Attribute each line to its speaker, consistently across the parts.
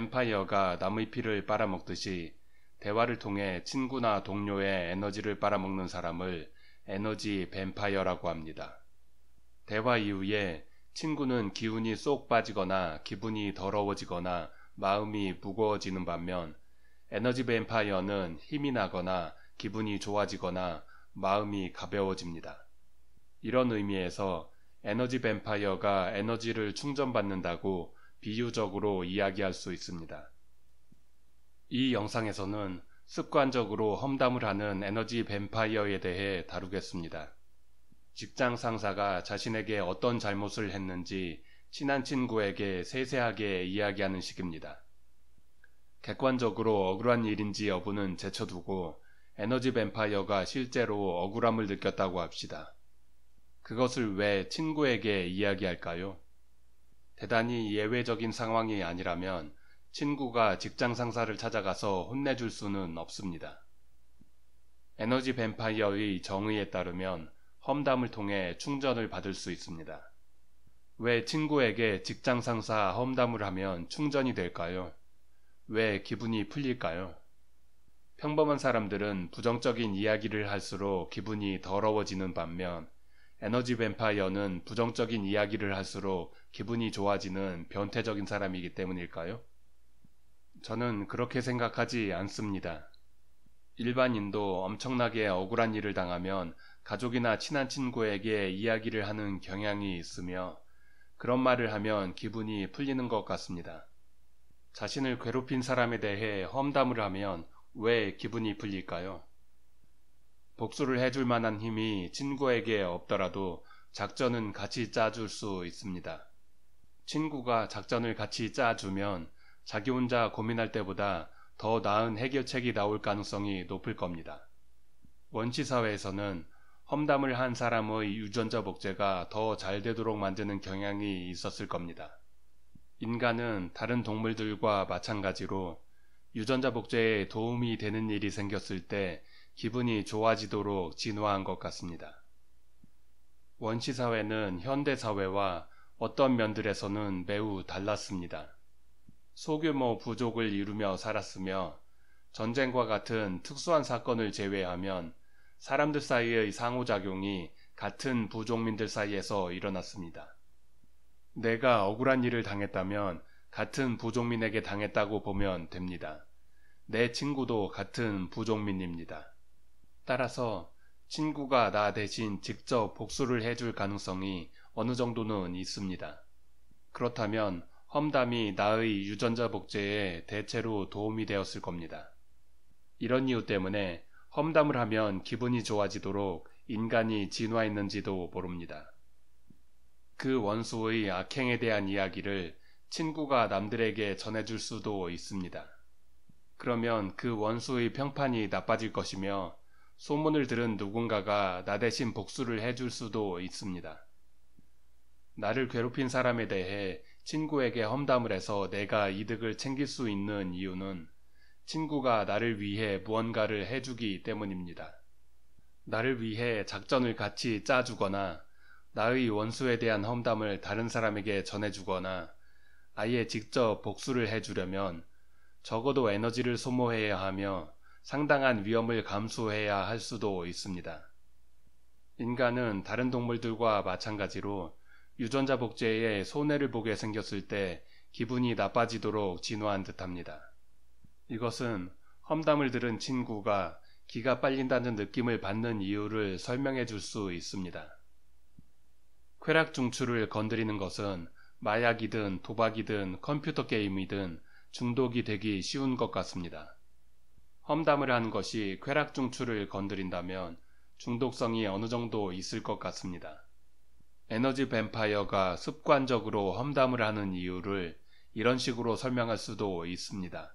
Speaker 1: 뱀파이어가 나무의 피를 빨아먹듯이 대화를 통해 친구나 동료의 에너지를 빨아먹는 사람을 에너지 뱀파이어라고 합니다. 대화 이후에 친구는 기운이 쏙 빠지거나 기분이 더러워지거나 마음이 무거워지는 반면 에너지 뱀파이어는 힘이 나거나 기분이 좋아지거나 마음이 가벼워집니다. 이런 의미에서 에너지 뱀파이어가 에너지를 충전받는다고 비유적으로 이야기할 수 있습니다. 이 영상에서는 습관적으로 험담을 하는 에너지 뱀파이어에 대해 다루겠습니다. 직장 상사가 자신에게 어떤 잘못을 했는지 친한 친구에게 세세하게 이야기하는 식입니다. 객관적으로 억울한 일인지 여부는 제쳐두고 에너지 뱀파이어가 실제로 억울함을 느꼈다고 합시다. 그것을 왜 친구에게 이야기할까요? 대단히 예외적인 상황이 아니라면 친구가 직장 상사를 찾아가서 혼내줄 수는 없습니다. 에너지 뱀파이어의 정의에 따르면 험담을 통해 충전을 받을 수 있습니다. 왜 친구에게 직장 상사 험담을 하면 충전이 될까요? 왜 기분이 풀릴까요? 평범한 사람들은 부정적인 이야기를 할수록 기분이 더러워지는 반면 에너지 뱀파이어는 부정적인 이야기를 할수록 기분이 좋아지는 변태적인 사람이기 때문일까요? 저는 그렇게 생각하지 않습니다. 일반인도 엄청나게 억울한 일을 당하면 가족이나 친한 친구에게 이야기를 하는 경향이 있으며 그런 말을 하면 기분이 풀리는 것 같습니다. 자신을 괴롭힌 사람에 대해 험담을 하면 왜 기분이 풀릴까요? 복수를 해줄 만한 힘이 친구에게 없더라도 작전은 같이 짜줄 수 있습니다. 친구가 작전을 같이 짜주면 자기 혼자 고민할 때보다 더 나은 해결책이 나올 가능성이 높을 겁니다. 원시사회에서는 험담을 한 사람의 유전자 복제가 더 잘 되도록 만드는 경향이 있었을 겁니다. 인간은 다른 동물들과 마찬가지로 유전자 복제에 도움이 되는 일이 생겼을 때 기분이 좋아지도록 진화한 것 같습니다. 원시사회는 현대사회와 어떤 면들에서는 매우 달랐습니다. 소규모 부족을 이루며 살았으며 전쟁과 같은 특수한 사건을 제외하면 사람들 사이의 상호작용이 같은 부족민들 사이에서 일어났습니다. 내가 억울한 일을 당했다면 같은 부족민에게 당했다고 보면 됩니다. 내 친구도 같은 부족민입니다. 따라서 친구가 나 대신 직접 복수를 해줄 가능성이 어느 정도는 있습니다. 그렇다면 험담이 나의 유전자 복제에 대체로 도움이 되었을 겁니다. 이런 이유 때문에 험담을 하면 기분이 좋아지도록 인간이 진화했는지도 모릅니다. 그 원수의 악행에 대한 이야기를 친구가 남들에게 전해줄 수도 있습니다. 그러면 그 원수의 평판이 나빠질 것이며 소문을 들은 누군가가 나 대신 복수를 해줄 수도 있습니다. 나를 괴롭힌 사람에 대해 친구에게 험담을 해서 내가 이득을 챙길 수 있는 이유는 친구가 나를 위해 무언가를 해주기 때문입니다. 나를 위해 작전을 같이 짜주거나 나의 원수에 대한 험담을 다른 사람에게 전해주거나 아예 직접 복수를 해주려면 적어도 에너지를 소모해야 하며 상당한 위험을 감수해야 할 수도 있습니다. 인간은 다른 동물들과 마찬가지로 유전자 복제에 손해를 보게 생겼을 때 기분이 나빠지도록 진화한 듯합니다. 이것은 험담을 들은 친구가 기가 빨린다는 느낌을 받는 이유를 설명해 줄 수 있습니다. 쾌락 중추를 건드리는 것은 마약이든 도박이든 컴퓨터 게임이든 중독이 되기 쉬운 것 같습니다. 험담을 한 것이 쾌락중추를 건드린다면 중독성이 어느 정도 있을 것 같습니다. 에너지 뱀파이어가 습관적으로 험담을 하는 이유를 이런 식으로 설명할 수도 있습니다.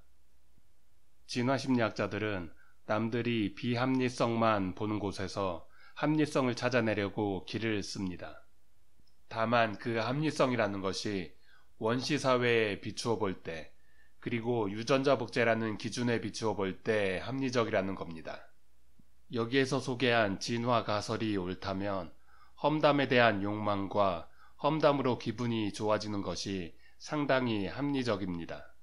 Speaker 1: 진화심리학자들은 남들이 비합리성만 보는 곳에서 합리성을 찾아내려고 길을 씁니다. 다만 그 합리성이라는 것이 원시 사회에 비추어 볼때 그리고 유전자 복제라는 기준에 비추어 볼 때 합리적이라는 겁니다. 여기에서 소개한 진화 가설이 옳다면 험담에 대한 욕망과 험담으로 기분이 좋아지는 것이 상당히 합리적입니다.